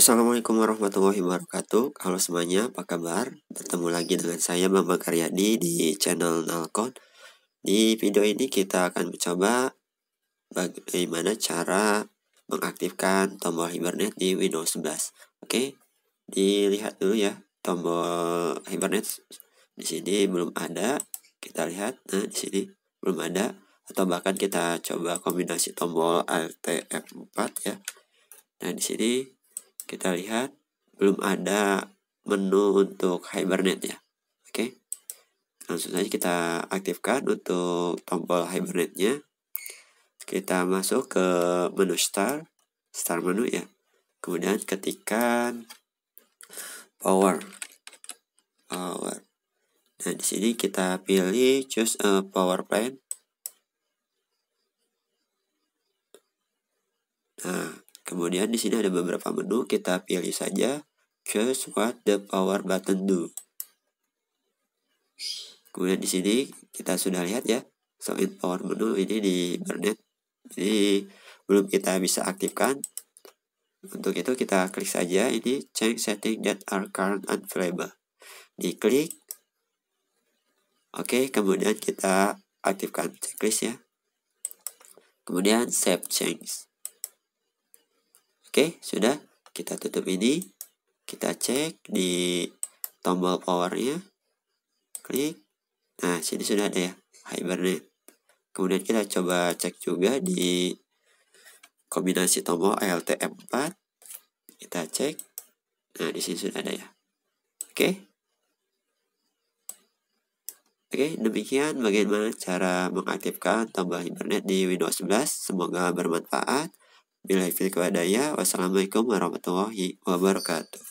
Assalamualaikum warahmatullahi wabarakatuh Halo semuanya, apa kabar? Bertemu lagi dengan saya Bambang Karyadi di channel Nalkon Di video ini kita akan mencoba bagaimana cara mengaktifkan tombol Hibernate di Windows 11 Oke, dilihat dulu ya tombol Hibernate di sini belum ada Kita lihat, nah di sini belum ada Atau bahkan kita coba kombinasi tombol Alt F4 ya Nah di sini kita lihat belum ada menu untuk Hibernate ya. Oke. Langsung saja kita aktifkan untuk tombol Hibernate-nya. Kita masuk ke menu start, start menu ya. Kemudian ketikan power. Power. Nah, di sini kita pilih choose a power Plan. Nah, Kemudian di sini ada beberapa menu, kita pilih saja choose what the power button do. Kemudian di sini kita sudah lihat ya, so in power menu ini di internet Ini belum kita bisa aktifkan. Untuk itu kita klik saja ini change setting that are current unavailable. Diklik. Oke, kemudian kita aktifkan checklist ya. Kemudian save change. Oke, sudah. Kita tutup ini. Kita cek di tombol powernya. Klik. Nah, sini sudah ada ya, Hibernate. Kemudian kita coba cek juga di kombinasi tombol ALT4. Kita cek. Nah, di sini sudah ada ya. Oke. Oke, demikian bagaimana cara mengaktifkan tombol Hibernate di Windows 11. Semoga bermanfaat. Bila fiqh adaya, wassalamualaikum warahmatullahi wabarakatuh.